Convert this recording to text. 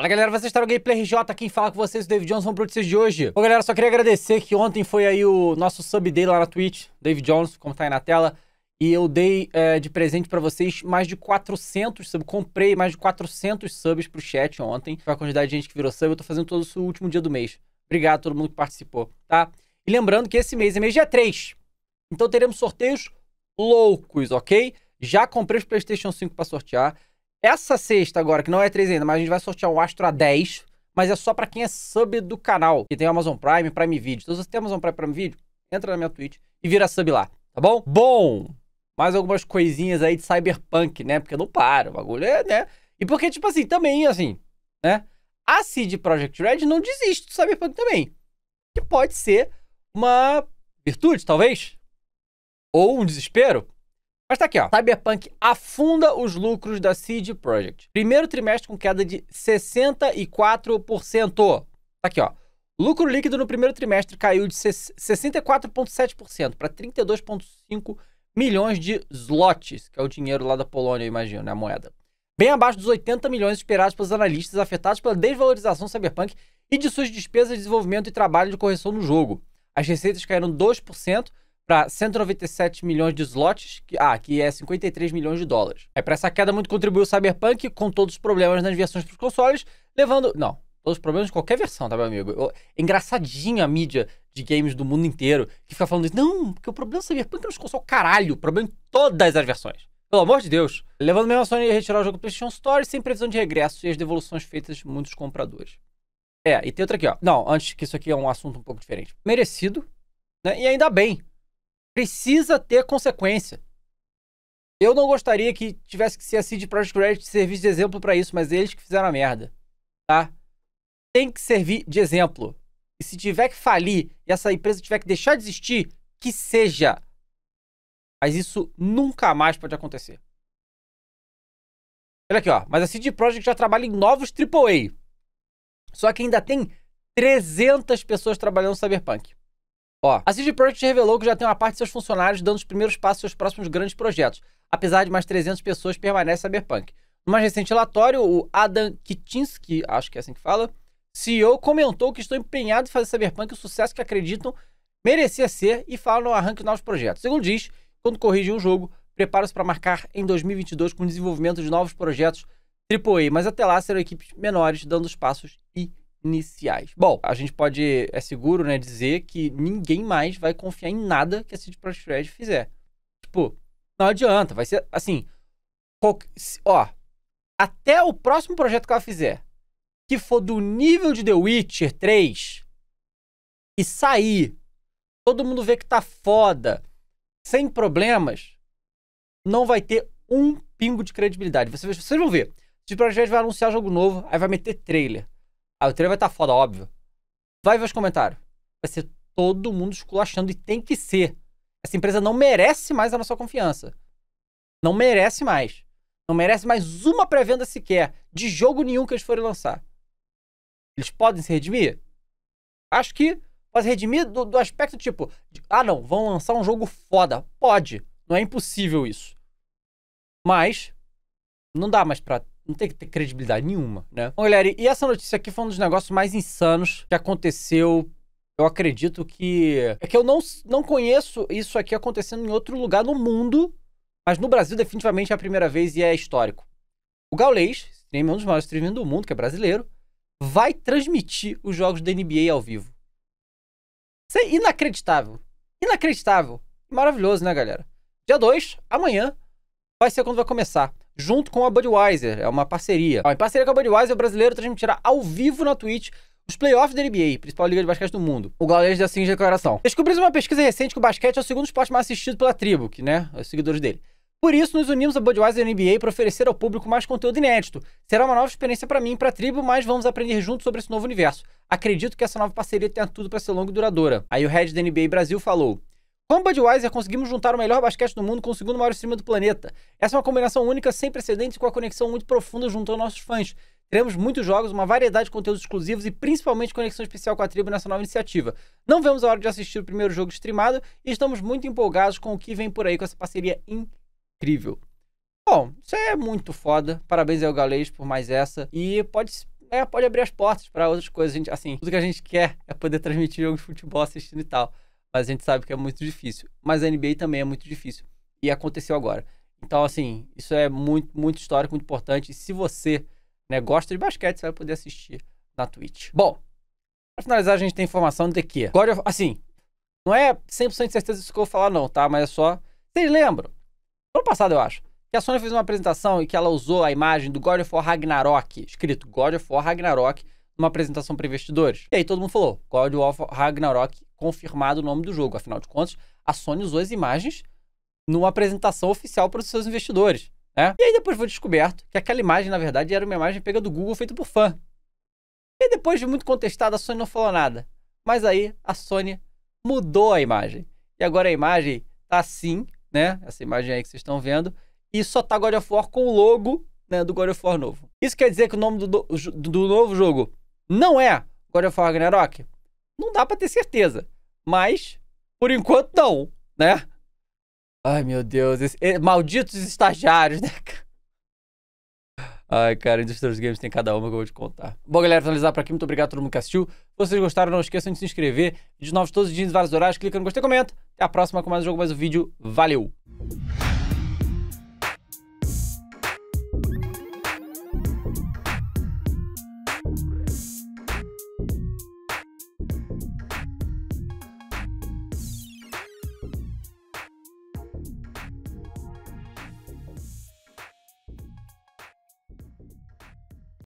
Fala galera, vocês estão no Gameplay RJ, quem fala com vocês, é o David Johnson, para notícias de hoje. Bom galera, só queria agradecer que ontem foi aí o nosso sub day lá na Twitch, David Johnson, como tá aí na tela, e eu dei é, de presente para vocês mais de 400 subs, comprei mais de 400 subs pro chat ontem, foi a quantidade de gente que virou sub, eu tô fazendo todo o último dia do mês. Obrigado a todo mundo que participou, tá? E lembrando que esse mês é mês dia 3, então teremos sorteios loucos, ok? Já comprei os PlayStation 5 para sortear, essa sexta agora, que não é 3 ainda, mas a gente vai sortear um Astro A10, mas é só para quem é sub do canal, que tem Amazon Prime, Prime Video. Então, se você tem Amazon Prime, Prime Video, entra na minha Twitch e vira sub lá, tá bom? Bom, mais algumas coisinhas aí de Cyberpunk, né? Porque não para, o bagulho é, né? E porque, tipo assim, também, assim, né? A CD Project Red não desiste do Cyberpunk também. Que pode ser uma virtude, talvez. Ou um desespero. Mas tá aqui, ó. Cyberpunk afunda os lucros da CD Project. Primeiro trimestre com queda de 64%. Tá aqui, ó. Lucro líquido no primeiro trimestre caiu de 64,7% para 32,5 milhões de zlotys, que é o dinheiro lá da Polônia, eu imagino, né? A moeda. Bem abaixo dos 80 milhões esperados pelos analistas afetados pela desvalorização do Cyberpunk e de suas despesas de desenvolvimento e trabalho de correção no jogo. As receitas caíram 2%, para 197 milhões de slots, que, ah, que é 53 milhões de dólares. É para essa queda muito contribuiu o Cyberpunk com todos os problemas nas versões para os consoles, levando, não, todos os problemas de qualquer versão, tá meu amigo? engraçadinho a mídia de games do mundo inteiro que fica falando isso, não, porque o problema do Cyberpunk é nos consoles, caralho, o problema é em todas as versões. Pelo amor de Deus. Levando mesmo a Sony a retirar o jogo do PlayStation Store sem previsão de regresso e as devoluções feitas de muitos compradores. É, e tem outra aqui, ó. Não, antes que isso aqui é um assunto um pouco diferente. Merecido, né? E ainda bem, precisa ter consequência. Eu não gostaria que tivesse que ser a CD Project Credit serviço de exemplo para isso, mas eles que fizeram a merda, tá? Tem que servir de exemplo. E se tiver que falir e essa empresa tiver que deixar de existir, que seja. Mas isso nunca mais pode acontecer. Olha aqui, ó. Mas a CD Projekt já trabalha em novos AAA. Só que ainda tem 300 pessoas trabalhando no Cyberpunk. Ó, a CG Projekt revelou que já tem uma parte de seus funcionários dando os primeiros passos aos seus próximos grandes projetos, apesar de mais 300 pessoas permanecem cyberpunk. No mais recente relatório, o Adam Kitinski, acho que é assim que fala, CEO, comentou que estão empenhados em fazer Cyberpunk o sucesso que acreditam merecia ser e falam no arranque de novos projetos. Segundo diz, quando corrigem um jogo, preparam-se para marcar em 2022 com o desenvolvimento de novos projetos AAA, mas até lá serão equipes menores dando os passos e iniciais. Bom, a gente pode, é seguro, né, dizer que ninguém mais vai confiar em nada que a CD Projekt Red fizer. Tipo, não adianta, vai ser assim, ó, até o próximo projeto que ela fizer, que for do nível de The Witcher 3 e sair, todo mundo vê que tá foda, sem problemas, não vai ter um pingo de credibilidade. Vocês, vocês vão ver. Se o Red vai anunciar jogo novo, aí vai meter trailer. Ah, o trailer vai estar tá foda, óbvio. Vai ver os comentários. Vai ser todo mundo esculachando e tem que ser. Essa empresa não merece mais a nossa confiança. Não merece mais. Não merece mais uma pré-venda sequer de jogo nenhum que eles forem lançar. Eles podem se redimir? Acho que pode se redimir do, do aspecto tipo: de, ah, não, vão lançar um jogo foda. Pode. Não é impossível isso. Mas não dá mais pra não tem que ter credibilidade nenhuma, né? Bom, galera, e essa notícia aqui foi um dos negócios mais insanos que aconteceu eu acredito que. É que eu não, não conheço isso aqui acontecendo em outro lugar no mundo, mas no Brasil, definitivamente, é a primeira vez e é histórico. O Gaulês, um dos maiores streamers do mundo, que é brasileiro, vai transmitir os jogos da NBA ao vivo. Isso é inacreditável. Inacreditável. Maravilhoso, né, galera? Dia 2, amanhã, vai ser quando vai começar. Junto com a Budweiser, é uma parceria. Ó, em parceria com a Budweiser, o brasileiro transmitirá tá ao vivo na Twitch os playoffs da NBA, principal liga de basquete do mundo. O Gaules deu a assim seguinte declaração. Descobrimos uma pesquisa recente que o basquete é o segundo esporte mais assistido pela tribo, que, né, os seguidores dele. Por isso, nos unimos a Budweiser NBA para oferecer ao público mais conteúdo inédito. Será uma nova experiência para mim e para a tribo, mas vamos aprender juntos sobre esse novo universo. Acredito que essa nova parceria tenha tudo para ser longa e duradoura. Aí o head da NBA Brasil falou: como Budweiser, conseguimos juntar o melhor basquete do mundo com o segundo maior streamer do planeta. Essa é uma combinação única, sem precedentes, com a conexão muito profunda junto aos nossos fãs. Teremos muitos jogos, uma variedade de conteúdos exclusivos e principalmente conexão especial com a tribo nessa nova iniciativa. Não vemos a hora de assistir o primeiro jogo streamado e estamos muito empolgados com o que vem por aí com essa parceria incrível. Bom, isso é muito foda. Parabéns ao Galês por mais essa. E pode, é, pode abrir as portas para outras coisas. A gente, assim, tudo que a gente quer é poder transmitir jogos de futebol assistindo e tal. Mas a gente sabe que é muito difícil. Mas a NBA também é muito difícil. E aconteceu agora. Então, assim, isso é muito, muito histórico, muito importante. E se você né, gosta de basquete, você vai poder assistir na Twitch. Bom, pra finalizar, a gente tem informação de que... Agora, assim, não é 100% de certeza isso que eu vou falar não, tá? Mas é só... Vocês lembram? Ano passado, eu acho. Que a Sony fez uma apresentação e que ela usou a imagem do God of War Ragnarok, escrito God of War Ragnarok, numa apresentação para investidores. E aí todo mundo falou: God of Ragnarok confirmado o nome do jogo. Afinal de contas, a Sony usou as imagens numa apresentação oficial para os seus investidores. Né? E aí depois foi descoberto que aquela imagem, na verdade, era uma imagem pega do Google feita por fã. E depois de muito contestada, a Sony não falou nada. Mas aí a Sony mudou a imagem. E agora a imagem tá assim, né? Essa imagem aí que vocês estão vendo. E só tá God of War com o logo né, do God of War novo. Isso quer dizer que o nome do, do, do novo jogo não é God of War Ragnarok? Não dá para ter certeza. Mas, por enquanto, não, né? Ai, meu Deus. Esse... Eh, malditos estagiários, né, Ai, cara, Industrial Games tem cada uma que eu vou te contar. Bom, galera, finalizar por aqui. Muito obrigado a todo mundo que assistiu. Se vocês gostaram, não esqueçam de se inscrever. Vídeos novos todos os dias, vários horários. Clica no gostei, comenta. Até a próxima com mais um jogo, mais um vídeo. Valeu!